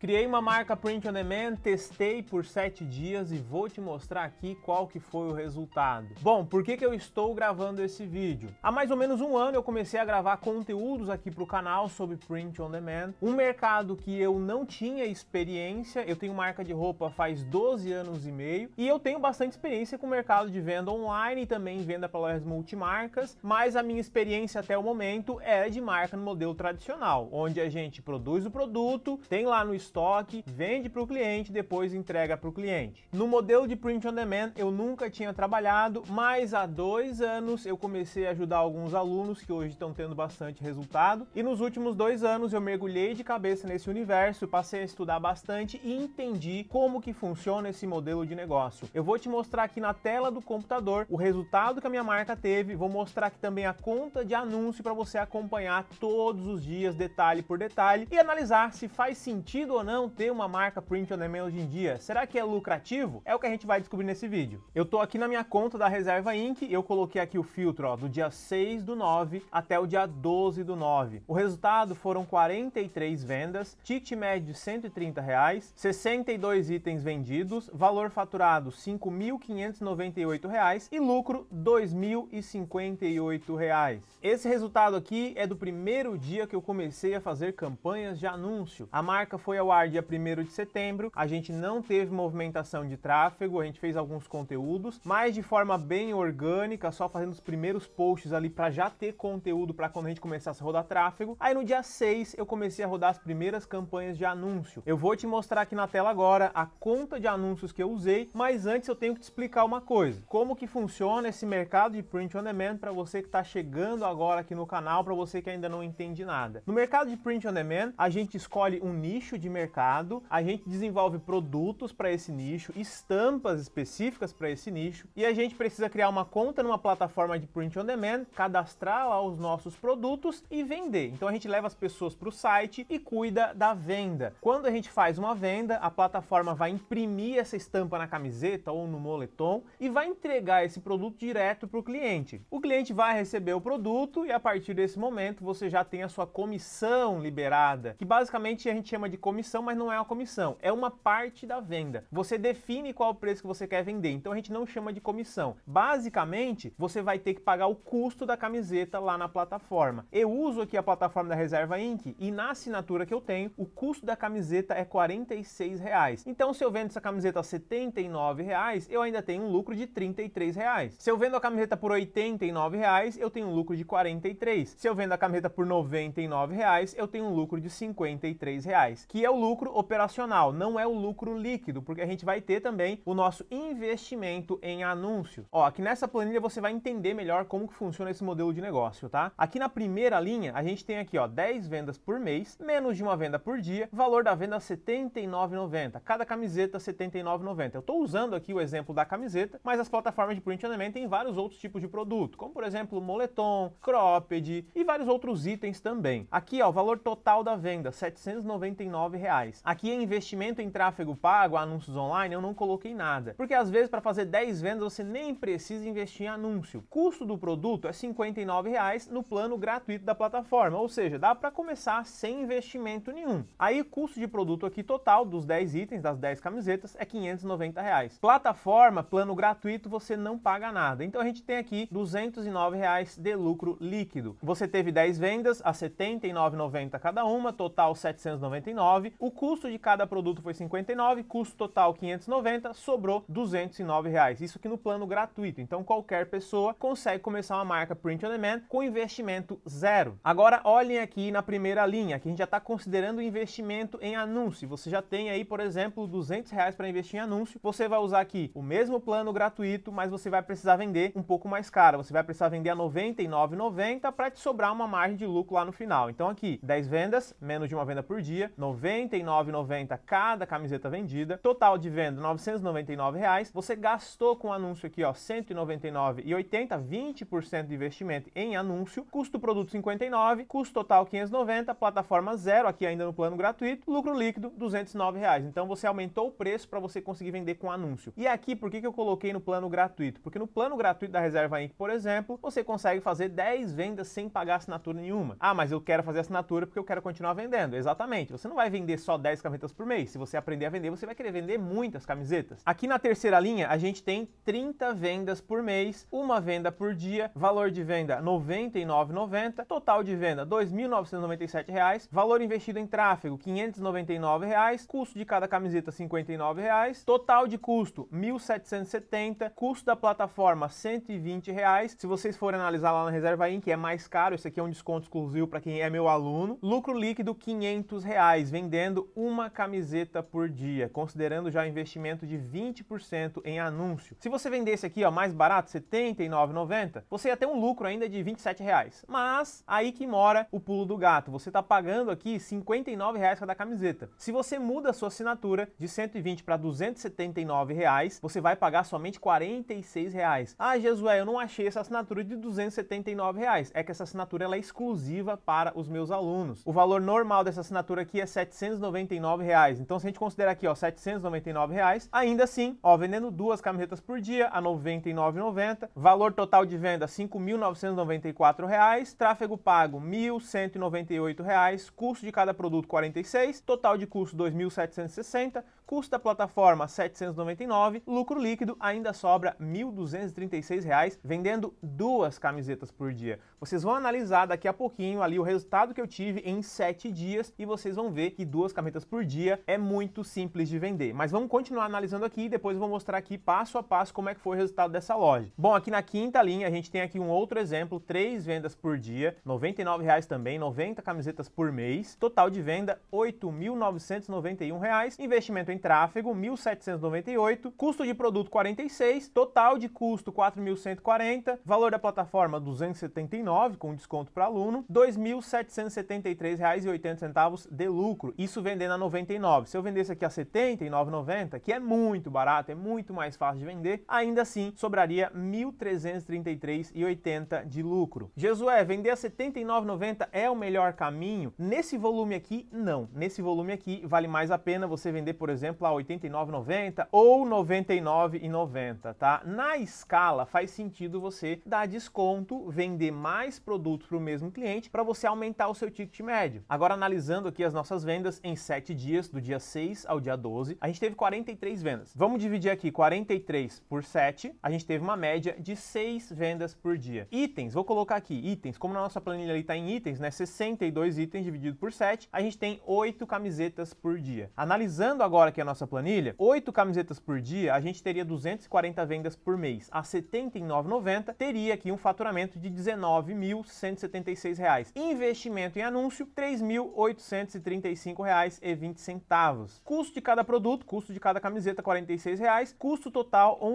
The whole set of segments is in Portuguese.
Criei uma marca Print On Demand, testei por 7 dias e vou te mostrar aqui qual que foi o resultado. Bom, por que, que eu estou gravando esse vídeo? Há mais ou menos um ano eu comecei a gravar conteúdos aqui para o canal sobre Print On Demand, um mercado que eu não tinha experiência, eu tenho marca de roupa faz 12 anos e meio, e eu tenho bastante experiência com o mercado de venda online e também venda para lojas multimarcas, mas a minha experiência até o momento é de marca no modelo tradicional, onde a gente produz o produto, tem lá no estoque, vende para o cliente, depois entrega para o cliente. No modelo de print on demand eu nunca tinha trabalhado, mas há dois anos eu comecei a ajudar alguns alunos que hoje estão tendo bastante resultado. E nos últimos dois anos eu mergulhei de cabeça nesse universo, passei a estudar bastante e entendi como que funciona esse modelo de negócio. Eu vou te mostrar aqui na tela do computador o resultado que a minha marca teve, vou mostrar aqui também a conta de anúncio para você acompanhar todos os dias, detalhe por detalhe, e analisar se faz sentido ou não ter uma marca print on demand hoje em dia? Será que é lucrativo? É o que a gente vai descobrir nesse vídeo. Eu tô aqui na minha conta da Reserva Inc, eu coloquei aqui o filtro ó, do dia 6 do 9 até o dia 12 do 9. O resultado foram 43 vendas, ticket médio de 130 reais, 62 itens vendidos, valor faturado 5.598 reais e lucro 2.058 reais. Esse resultado aqui é do primeiro dia que eu comecei a fazer campanhas de anúncio. A marca foi ao ao ar dia 1 de setembro. A gente não teve movimentação de tráfego, a gente fez alguns conteúdos, mas de forma bem orgânica, só fazendo os primeiros posts ali para já ter conteúdo para quando a gente começasse a rodar tráfego. Aí no dia 6 eu comecei a rodar as primeiras campanhas de anúncio. Eu vou te mostrar aqui na tela agora a conta de anúncios que eu usei, mas antes eu tenho que te explicar uma coisa. Como que funciona esse mercado de print on demand para você que está chegando agora aqui no canal, para você que ainda não entende nada. No mercado de print on demand, a gente escolhe um nicho de mercado mercado, a gente desenvolve produtos para esse nicho, estampas específicas para esse nicho, e a gente precisa criar uma conta numa plataforma de print on demand, cadastrar lá os nossos produtos e vender. Então a gente leva as pessoas para o site e cuida da venda. Quando a gente faz uma venda, a plataforma vai imprimir essa estampa na camiseta ou no moletom e vai entregar esse produto direto para o cliente. O cliente vai receber o produto e a partir desse momento você já tem a sua comissão liberada, que basicamente a gente chama de comissão comissão, mas não é uma comissão, é uma parte da venda. Você define qual o preço que você quer vender, então a gente não chama de comissão. Basicamente, você vai ter que pagar o custo da camiseta lá na plataforma. Eu uso aqui a plataforma da Reserva Inc. e na assinatura que eu tenho, o custo da camiseta é R$ reais. Então, se eu vendo essa camiseta a R$ reais, eu ainda tenho um lucro de R$ reais. Se eu vendo a camiseta por R$ reais, eu tenho um lucro de 43. Se eu vendo a camiseta por R$ reais, eu tenho um lucro de 53 reais, que é o lucro operacional, não é o lucro líquido, porque a gente vai ter também o nosso investimento em anúncios. Ó, aqui nessa planilha você vai entender melhor como que funciona esse modelo de negócio, tá? Aqui na primeira linha, a gente tem aqui, ó, 10 vendas por mês, menos de uma venda por dia, valor da venda R$ 79,90. Cada camiseta R$ 79,90. Eu estou usando aqui o exemplo da camiseta, mas as plataformas de print on demand têm vários outros tipos de produto, como por exemplo, moletom, cropped e vários outros itens também. Aqui, ó, o valor total da venda, R$ 799 reais. Aqui em é investimento em tráfego pago, anúncios online, eu não coloquei nada. Porque às vezes para fazer 10 vendas você nem precisa investir em anúncio. custo do produto é 59 reais no plano gratuito da plataforma, ou seja, dá para começar sem investimento nenhum. Aí custo de produto aqui total dos 10 itens, das 10 camisetas, é 590 reais. Plataforma, plano gratuito, você não paga nada. Então a gente tem aqui 209 reais de lucro líquido. Você teve 10 vendas a 79,90 cada uma, total 799 59. O custo de cada produto foi 59, custo total 590, sobrou 209 reais. Isso aqui no plano gratuito. Então qualquer pessoa consegue começar uma marca print on demand com investimento zero. Agora olhem aqui na primeira linha, que a gente já está considerando investimento em anúncio. Você já tem aí, por exemplo, 200 reais para investir em anúncio. Você vai usar aqui o mesmo plano gratuito, mas você vai precisar vender um pouco mais caro. Você vai precisar vender a 99,90 para te sobrar uma margem de lucro lá no final. Então aqui, 10 vendas, menos de uma venda por dia, 90 69,90 cada camiseta vendida. Total de venda, 999. Reais. Você gastou com o anúncio aqui, ó, 199,80, 20% de investimento em anúncio. Custo produto 59, custo total 590, plataforma zero, aqui ainda no plano gratuito. Lucro líquido, 209. Reais. Então você aumentou o preço para você conseguir vender com anúncio. E aqui, por que, que eu coloquei no plano gratuito? Porque no plano gratuito da Reserva Inc, por exemplo, você consegue fazer 10 vendas sem pagar assinatura nenhuma. Ah, mas eu quero fazer assinatura porque eu quero continuar vendendo. Exatamente. Você não vai vender vender só 10 camisetas por mês. Se você aprender a vender, você vai querer vender muitas camisetas. Aqui na terceira linha, a gente tem 30 vendas por mês, uma venda por dia, valor de venda R$ 99,90, total de venda R$ 2.997, valor investido em tráfego R$ 599, reais, custo de cada camiseta R$ 59, reais, total de custo R$ 1.770, custo da plataforma R$ 120. Reais. Se vocês forem analisar lá na Reserva Inc, é mais caro, esse aqui é um desconto exclusivo para quem é meu aluno. Lucro líquido R$ 500, reais, vendendo vendendo uma camiseta por dia, considerando já o investimento de 20% em anúncio. Se você vendesse aqui, ó, mais barato, R$ 79,90, você ia ter um lucro ainda de R$ 27. Reais. Mas aí que mora o pulo do gato. Você está pagando aqui R$ 59 reais cada camiseta. Se você muda a sua assinatura de 120 para 279 reais, você vai pagar somente 46 reais. Ah, Jesué, eu não achei essa assinatura de 279 reais. É que essa assinatura ela é exclusiva para os meus alunos. O valor normal dessa assinatura aqui é 700 799 reais. Então, se a gente considerar aqui, ó, 799 reais, ainda assim, ó, vendendo duas camisetas por dia a 99,90, valor total de venda 5.994 reais, tráfego pago 1.198 reais, custo de cada produto 46, total de custo 2.760 Custo da plataforma R$ 799, lucro líquido ainda sobra R$ reais vendendo duas camisetas por dia. Vocês vão analisar daqui a pouquinho ali o resultado que eu tive em sete dias e vocês vão ver que duas camisetas por dia é muito simples de vender. Mas vamos continuar analisando aqui e depois eu vou mostrar aqui passo a passo como é que foi o resultado dessa loja. Bom, aqui na quinta linha a gente tem aqui um outro exemplo, três vendas por dia, R$ reais também, 90 camisetas por mês, total de venda R$ reais investimento em em tráfego, 1.798, custo de produto 46, total de custo 4.140, valor da plataforma 279 com desconto para aluno, R$ 2.773,80 de lucro. Isso vendendo a 99. Se eu vendesse aqui a 79,90, que é muito barato, é muito mais fácil de vender, ainda assim sobraria 1.333,80 de lucro. Jesué, vender a 79,90 é o melhor caminho? Nesse volume aqui, não. Nesse volume aqui, vale mais a pena você vender, por exemplo, exemplo, a 89,90 ou 99,90, tá? Na escala faz sentido você dar desconto, vender mais produtos para o mesmo cliente para você aumentar o seu ticket médio. Agora analisando aqui as nossas vendas em 7 dias, do dia 6 ao dia 12, a gente teve 43 vendas. Vamos dividir aqui 43 por 7, a gente teve uma média de 6 vendas por dia. Itens, vou colocar aqui itens, como na nossa planilha ali está em itens, né, 62 itens dividido por 7, a gente tem 8 camisetas por dia. Analisando agora aqui a nossa planilha, 8 camisetas por dia, a gente teria 240 vendas por mês. A R$ 79,90 teria aqui um faturamento de R$ 19.176. Investimento em anúncio, R$ 3.835,20. Custo de cada produto, custo de cada camiseta, R$ 46,00. Custo total, R$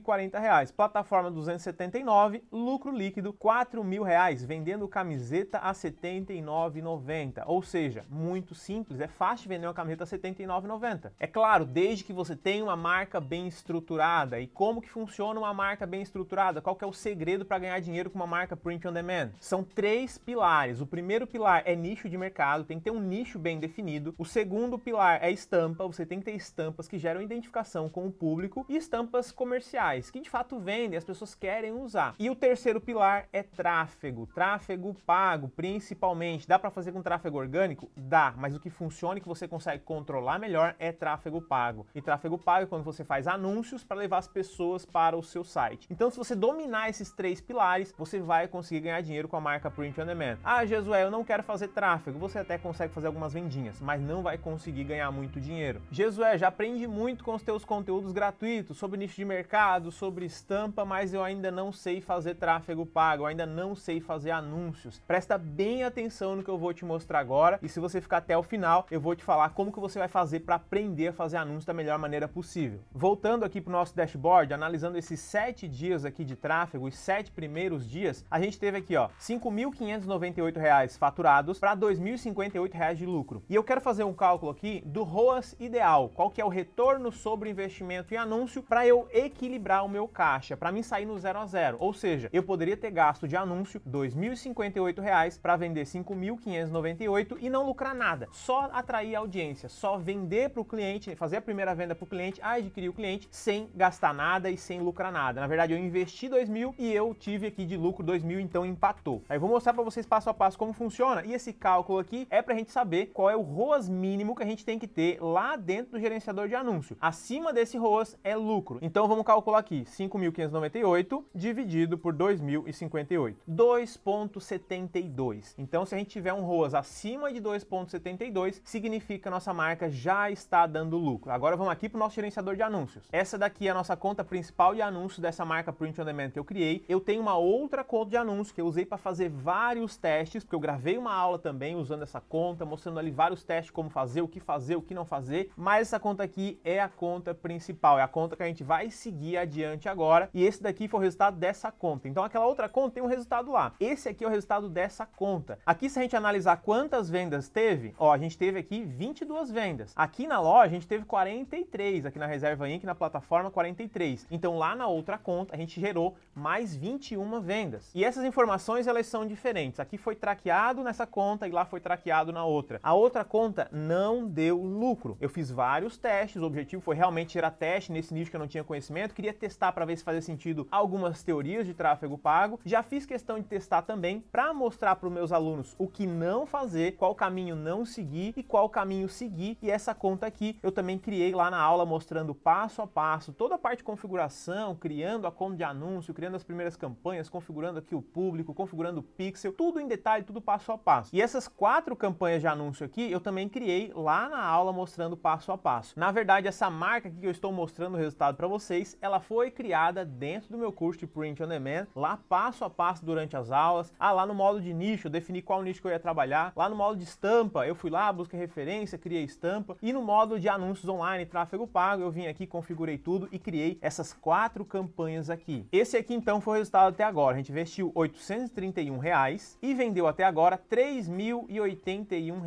11.040. Plataforma, R$ 279. Lucro líquido, R$ 4.000. Vendendo camiseta a R$ 79,90. Ou seja, muito simples, é fácil vender uma camiseta a R$ 79,90. É claro, desde que você tenha uma marca bem estruturada. E como que funciona uma marca bem estruturada? Qual que é o segredo para ganhar dinheiro com uma marca print on demand? São três pilares. O primeiro pilar é nicho de mercado, tem que ter um nicho bem definido. O segundo pilar é estampa, você tem que ter estampas que geram identificação com o público e estampas comerciais, que de fato vendem, as pessoas querem usar. E o terceiro pilar é tráfego, tráfego pago, principalmente. Dá para fazer com tráfego orgânico? Dá, mas o que funciona e que você consegue controlar melhor é tráfego tráfego pago. E tráfego pago é quando você faz anúncios para levar as pessoas para o seu site. Então, se você dominar esses três pilares, você vai conseguir ganhar dinheiro com a marca Print on Demand. Ah, Jesué, eu não quero fazer tráfego. Você até consegue fazer algumas vendinhas, mas não vai conseguir ganhar muito dinheiro. Jesué, já aprendi muito com os teus conteúdos gratuitos sobre nicho de mercado, sobre estampa, mas eu ainda não sei fazer tráfego pago, eu ainda não sei fazer anúncios. Presta bem atenção no que eu vou te mostrar agora e se você ficar até o final, eu vou te falar como que você vai fazer para aprender aprender a fazer anúncios da melhor maneira possível. Voltando aqui para o nosso dashboard, analisando esses sete dias aqui de tráfego, os sete primeiros dias, a gente teve aqui ó, R$ 5.598 faturados para R$ 2.058 de lucro. E eu quero fazer um cálculo aqui do ROAS ideal, qual que é o retorno sobre investimento em anúncio para eu equilibrar o meu caixa, para mim sair no zero a zero. Ou seja, eu poderia ter gasto de anúncio R$ 2.058 para vender R$ 5.598 e não lucrar nada, só atrair audiência, só vender para o cliente cliente, fazer a primeira venda para o cliente, adquirir o cliente sem gastar nada e sem lucrar nada. Na verdade, eu investi 2 mil e eu tive aqui de lucro 2 mil, então empatou. Aí eu vou mostrar para vocês passo a passo como funciona. E esse cálculo aqui é para a gente saber qual é o ROAS mínimo que a gente tem que ter lá dentro do gerenciador de anúncio. Acima desse ROAS é lucro. Então vamos calcular aqui, 5.598 dividido por 2.058. 2.72. Então se a gente tiver um ROAS acima de 2.72, significa que a nossa marca já está dando dando lucro. Agora vamos aqui para o nosso gerenciador de anúncios. Essa daqui é a nossa conta principal de anúncios dessa marca Print On Demand que eu criei. Eu tenho uma outra conta de anúncios que eu usei para fazer vários testes, porque eu gravei uma aula também usando essa conta, mostrando ali vários testes, como fazer, o que fazer, o que não fazer. Mas essa conta aqui é a conta principal, é a conta que a gente vai seguir adiante agora. E esse daqui foi o resultado dessa conta. Então aquela outra conta tem um resultado lá. Esse aqui é o resultado dessa conta. Aqui se a gente analisar quantas vendas teve, ó, a gente teve aqui 22 vendas. Aqui na loja a gente teve 43 aqui na Reserva Inc, na plataforma 43. Então lá na outra conta a gente gerou mais 21 vendas. E essas informações elas são diferentes. Aqui foi traqueado nessa conta e lá foi traqueado na outra. A outra conta não deu lucro. Eu fiz vários testes, o objetivo foi realmente gerar teste nesse nicho que eu não tinha conhecimento, queria testar para ver se fazia sentido algumas teorias de tráfego pago. Já fiz questão de testar também para mostrar para os meus alunos o que não fazer, qual caminho não seguir e qual caminho seguir. E essa conta aqui eu também criei lá na aula mostrando passo a passo toda a parte de configuração, criando a conta de anúncio, criando as primeiras campanhas, configurando aqui o público, configurando o pixel, tudo em detalhe, tudo passo a passo. E essas quatro campanhas de anúncio aqui eu também criei lá na aula mostrando passo a passo. Na verdade, essa marca que eu estou mostrando o resultado para vocês, ela foi criada dentro do meu curso de Print on Demand, lá passo a passo durante as aulas, ah, lá no módulo de nicho, eu defini qual nicho que eu ia trabalhar, lá no módulo de estampa, eu fui lá, busquei referência, criei estampa, e no módulo de de anúncios online, tráfego pago, eu vim aqui, configurei tudo e criei essas quatro campanhas aqui. Esse aqui então foi o resultado até agora. A gente investiu 831 reais e vendeu até agora 3.081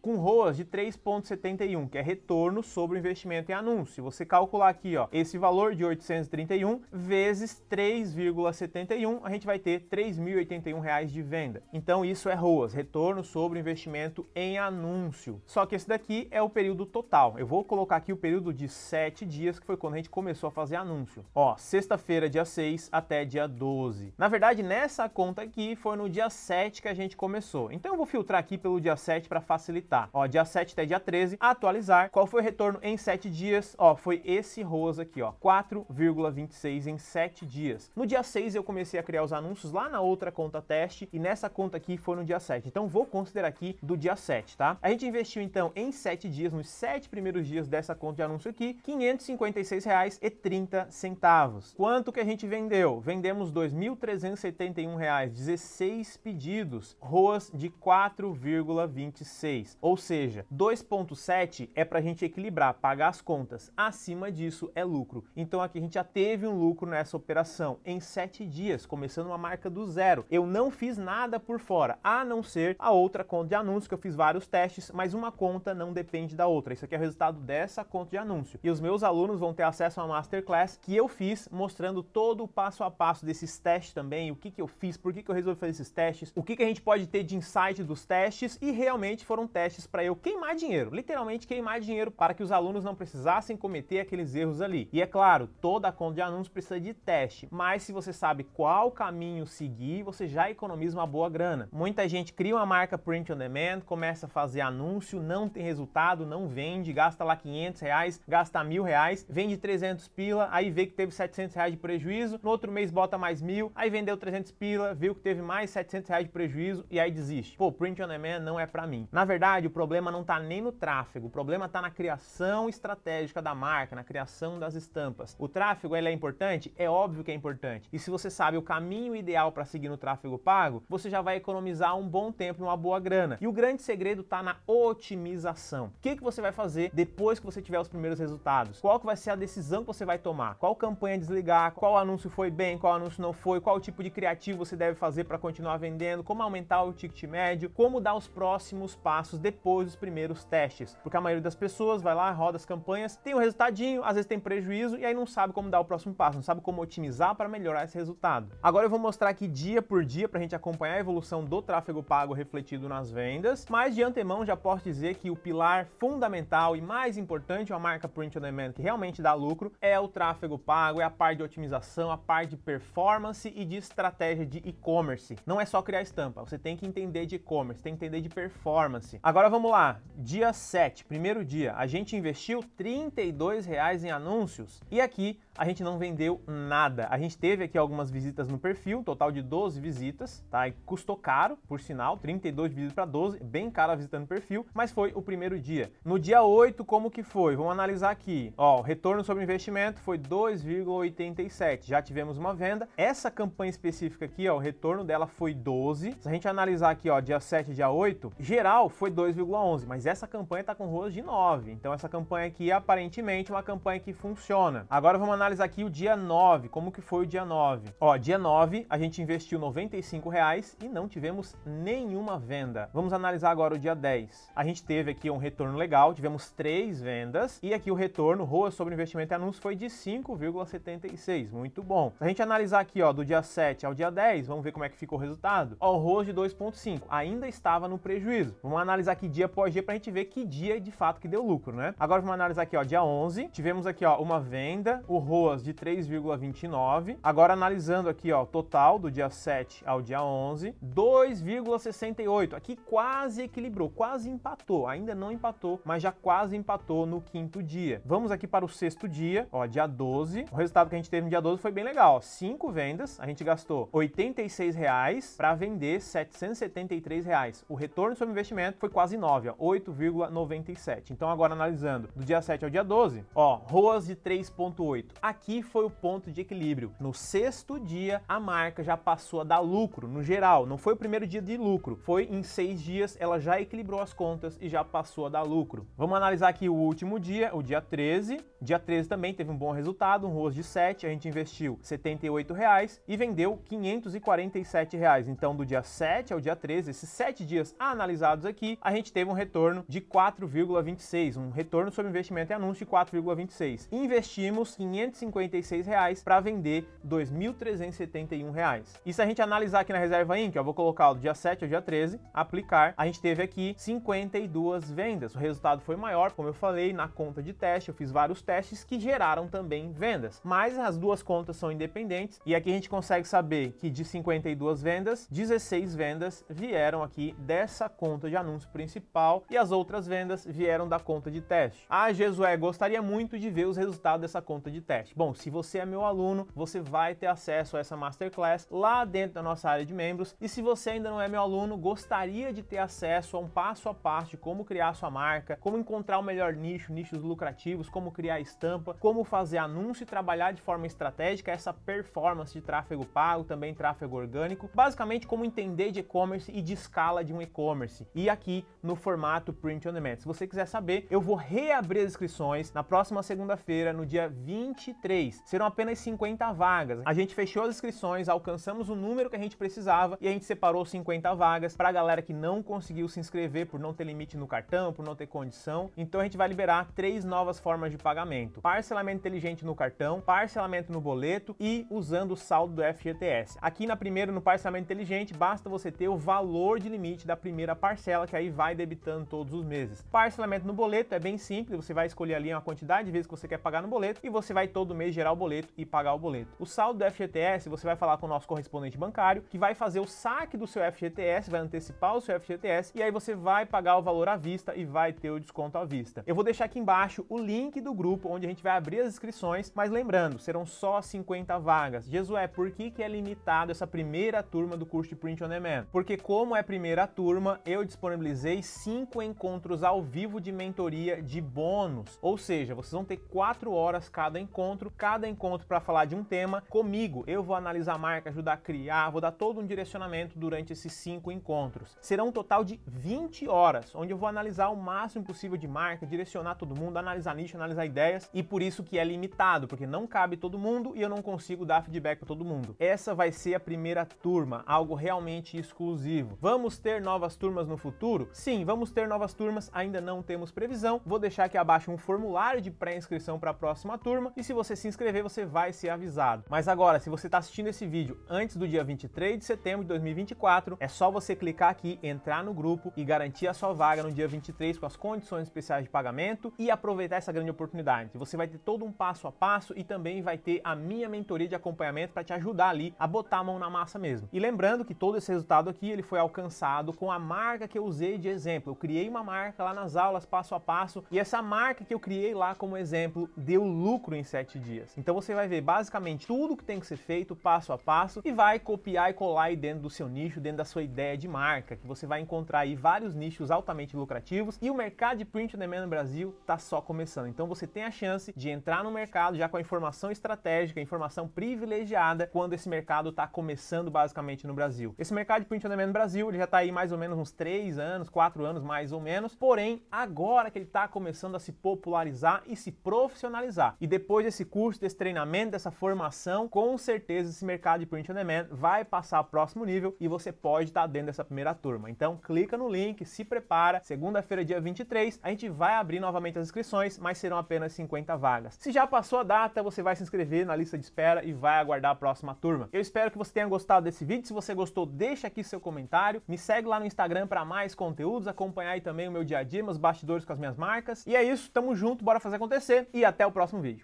com ROAS de 3.71, que é retorno sobre o investimento em anúncio. Você calcular aqui, ó, esse valor de 831 vezes 3,71, a gente vai ter 3.081 de venda. Então isso é ROAS, retorno sobre o investimento em anúncio. Só que esse daqui é o período total eu vou colocar aqui o período de 7 dias, que foi quando a gente começou a fazer anúncio. Ó, sexta-feira, dia 6 até dia 12. Na verdade, nessa conta aqui foi no dia 7 que a gente começou. Então eu vou filtrar aqui pelo dia 7 para facilitar. Ó, dia 7 até dia 13, atualizar. Qual foi o retorno em 7 dias? Ó, foi esse rosa aqui, ó, 4,26 em 7 dias. No dia 6 eu comecei a criar os anúncios lá na outra conta teste e nessa conta aqui foi no dia 7. Então vou considerar aqui do dia 7, tá? A gente investiu então em 7 dias, nos 7 primeiros primeiros dias dessa conta de anúncio aqui, R$ 556,30. Quanto que a gente vendeu? Vendemos R$ 2.371,16 16 pedidos, ROAS de 4,26. Ou seja, 2,7 é para a gente equilibrar, pagar as contas. Acima disso é lucro. Então aqui a gente já teve um lucro nessa operação em 7 dias, começando uma marca do zero. Eu não fiz nada por fora, a não ser a outra conta de anúncio que eu fiz vários testes, mas uma conta não depende da outra. Isso aqui é resultado dessa conta de anúncio. E os meus alunos vão ter acesso a uma masterclass que eu fiz mostrando todo o passo a passo desses testes também, o que, que eu fiz, por que, que eu resolvi fazer esses testes, o que, que a gente pode ter de insight dos testes e realmente foram testes para eu queimar dinheiro, literalmente queimar dinheiro para que os alunos não precisassem cometer aqueles erros ali. E é claro, toda conta de anúncio precisa de teste, mas se você sabe qual caminho seguir, você já economiza uma boa grana. Muita gente cria uma marca print on demand, começa a fazer anúncio, não tem resultado, não vende, gasta lá 500 reais, gasta mil reais, vende 300 pila, aí vê que teve 700 reais de prejuízo, no outro mês bota mais mil, aí vendeu 300 pila, viu que teve mais 700 reais de prejuízo e aí desiste. Pô, print on demand não é para mim. Na verdade, o problema não tá nem no tráfego, o problema tá na criação estratégica da marca, na criação das estampas. O tráfego, ele é importante? É óbvio que é importante. E se você sabe o caminho ideal para seguir no tráfego pago, você já vai economizar um bom tempo e uma boa grana. E o grande segredo tá na otimização. O que, que você vai fazer fazer depois que você tiver os primeiros resultados? Qual que vai ser a decisão que você vai tomar? Qual campanha desligar? Qual anúncio foi bem? Qual anúncio não foi? Qual tipo de criativo você deve fazer para continuar vendendo? Como aumentar o ticket médio? Como dar os próximos passos depois dos primeiros testes? Porque a maioria das pessoas vai lá, roda as campanhas, tem o um resultadinho, às vezes tem prejuízo e aí não sabe como dar o próximo passo, não sabe como otimizar para melhorar esse resultado. Agora eu vou mostrar aqui dia por dia para a gente acompanhar a evolução do tráfego pago refletido nas vendas, mas de antemão já posso dizer que o pilar fundamental principal e mais importante, uma marca print on demand que realmente dá lucro, é o tráfego pago, é a parte de otimização, a parte de performance e de estratégia de e-commerce. Não é só criar estampa, você tem que entender de e-commerce, tem que entender de performance. Agora vamos lá, dia 7, primeiro dia, a gente investiu R$ 32 em anúncios e aqui a gente não vendeu nada. A gente teve aqui algumas visitas no perfil, total de 12 visitas, tá? E custou caro, por sinal, 32 visitas para 12, bem caro a visita no perfil, mas foi o primeiro dia. No dia 8, como que foi? Vamos analisar aqui. Ó, o retorno sobre investimento foi 2,87. Já tivemos uma venda. Essa campanha específica aqui, ó, o retorno dela foi 12. Se a gente analisar aqui, ó, dia 7, dia 8, geral foi 2,11, mas essa campanha tá com ruas de 9. Então essa campanha aqui é aparentemente uma campanha que funciona. Agora vamos analisar analisar aqui o dia 9, como que foi o dia 9. Ó, dia 9 a gente investiu R$ reais e não tivemos nenhuma venda. Vamos analisar agora o dia 10. A gente teve aqui um retorno legal, tivemos três vendas e aqui o retorno, ROA sobre investimento e anúncio foi de 5,76, muito bom. Se a gente analisar aqui, ó, do dia 7 ao dia 10, vamos ver como é que ficou o resultado. Ó, o ROA de 2,5 ainda estava no prejuízo. Vamos analisar aqui dia após dia para a gente ver que dia de fato que deu lucro, né? Agora vamos analisar aqui, ó, dia 11, tivemos aqui, ó, uma venda, o ROA ROAS de 3,29. Agora analisando aqui, ó, total do dia 7 ao dia 11, 2,68. Aqui quase equilibrou, quase empatou. Ainda não empatou, mas já quase empatou no quinto dia. Vamos aqui para o sexto dia, ó, dia 12. O resultado que a gente teve no dia 12 foi bem legal, ó, 5 vendas, a gente gastou 86 reais para vender 773 reais. O retorno sobre investimento foi quase 9, ó, 8,97. Então agora analisando do dia 7 ao dia 12, ó, ROAS de 3,8 aqui foi o ponto de equilíbrio. No sexto dia, a marca já passou a dar lucro, no geral. Não foi o primeiro dia de lucro, foi em seis dias ela já equilibrou as contas e já passou a dar lucro. Vamos analisar aqui o último dia, o dia 13. Dia 13 também teve um bom resultado, um ROAS de 7, a gente investiu R$ 78 reais e vendeu R$ 547. Reais. Então, do dia 7 ao dia 13, esses sete dias analisados aqui, a gente teve um retorno de 4,26, um retorno sobre investimento e anúncio de 4,26. Investimos R$ 156 reais para vender 2.371 reais. E se a gente analisar aqui na reserva Inc, eu vou colocar o dia 7 ao dia 13, aplicar, a gente teve aqui 52 vendas. O resultado foi maior, como eu falei, na conta de teste, eu fiz vários testes que geraram também vendas. Mas as duas contas são independentes e aqui a gente consegue saber que de 52 vendas, 16 vendas vieram aqui dessa conta de anúncio principal e as outras vendas vieram da conta de teste. Ah, Jesué, gostaria muito de ver os resultados dessa conta de teste podcast? Bom, se você é meu aluno, você vai ter acesso a essa masterclass lá dentro da nossa área de membros. E se você ainda não é meu aluno, gostaria de ter acesso a um passo a passo de como criar sua marca, como encontrar o melhor nicho, nichos lucrativos, como criar estampa, como fazer anúncio e trabalhar de forma estratégica essa performance de tráfego pago, também tráfego orgânico, basicamente como entender de e-commerce e de escala de um e-commerce. E aqui no formato print on demand. Se você quiser saber, eu vou reabrir as inscrições na próxima segunda-feira, no dia 20 23. Serão apenas 50 vagas. A gente fechou as inscrições, alcançamos o número que a gente precisava e a gente separou 50 vagas para a galera que não conseguiu se inscrever por não ter limite no cartão, por não ter condição. Então a gente vai liberar três novas formas de pagamento: parcelamento inteligente no cartão, parcelamento no boleto e usando o saldo do FGTS. Aqui na primeira, no parcelamento inteligente, basta você ter o valor de limite da primeira parcela que aí vai debitando todos os meses. Parcelamento no boleto é bem simples, você vai escolher ali uma quantidade de vezes que você quer pagar no boleto e você vai todo mês gerar o boleto e pagar o boleto. O saldo do FGTS, você vai falar com o nosso correspondente bancário, que vai fazer o saque do seu FGTS, vai antecipar o seu FGTS e aí você vai pagar o valor à vista e vai ter o desconto à vista. Eu vou deixar aqui embaixo o link do grupo onde a gente vai abrir as inscrições, mas lembrando, serão só 50 vagas. Jesué, por que, que é limitado essa primeira turma do curso de Print on Demand? Porque como é primeira turma, eu disponibilizei cinco encontros ao vivo de mentoria de bônus, ou seja, vocês vão ter quatro horas cada encontro encontro, cada encontro para falar de um tema comigo. Eu vou analisar a marca, ajudar a criar, vou dar todo um direcionamento durante esses cinco encontros. Serão um total de 20 horas, onde eu vou analisar o máximo possível de marca, direcionar todo mundo, analisar nicho, analisar ideias, e por isso que é limitado, porque não cabe todo mundo e eu não consigo dar feedback para todo mundo. Essa vai ser a primeira turma, algo realmente exclusivo. Vamos ter novas turmas no futuro? Sim, vamos ter novas turmas, ainda não temos previsão. Vou deixar aqui abaixo um formulário de pré-inscrição para a próxima turma e se você se inscrever, você vai ser avisado. Mas agora, se você está assistindo esse vídeo antes do dia 23 de setembro de 2024, é só você clicar aqui, entrar no grupo e garantir a sua vaga no dia 23 com as condições especiais de pagamento e aproveitar essa grande oportunidade. Você vai ter todo um passo a passo e também vai ter a minha mentoria de acompanhamento para te ajudar ali a botar a mão na massa mesmo. E lembrando que todo esse resultado aqui, ele foi alcançado com a marca que eu usei de exemplo. Eu criei uma marca lá nas aulas passo a passo e essa marca que eu criei lá como exemplo deu lucro em 7 7 dias. Então você vai ver basicamente tudo que tem que ser feito passo a passo e vai copiar e colar aí dentro do seu nicho, dentro da sua ideia de marca, que você vai encontrar aí vários nichos altamente lucrativos e o mercado de print on demand no Brasil tá só começando. Então você tem a chance de entrar no mercado já com a informação estratégica, informação privilegiada quando esse mercado está começando basicamente no Brasil. Esse mercado de print on demand no Brasil, ele já está aí mais ou menos uns 3 anos, 4 anos mais ou menos, porém agora que ele está começando a se popularizar e se profissionalizar. E depois desse desse curso, desse treinamento, dessa formação, com certeza esse mercado de print on demand vai passar ao próximo nível e você pode estar dentro dessa primeira turma. Então clica no link, se prepara. Segunda-feira, dia 23, a gente vai abrir novamente as inscrições, mas serão apenas 50 vagas. Se já passou a data, você vai se inscrever na lista de espera e vai aguardar a próxima turma. Eu espero que você tenha gostado desse vídeo. Se você gostou, deixa aqui seu comentário. Me segue lá no Instagram para mais conteúdos, acompanhar aí também o meu dia a dia, meus bastidores com as minhas marcas. E é isso, tamo junto, bora fazer acontecer e até o próximo vídeo.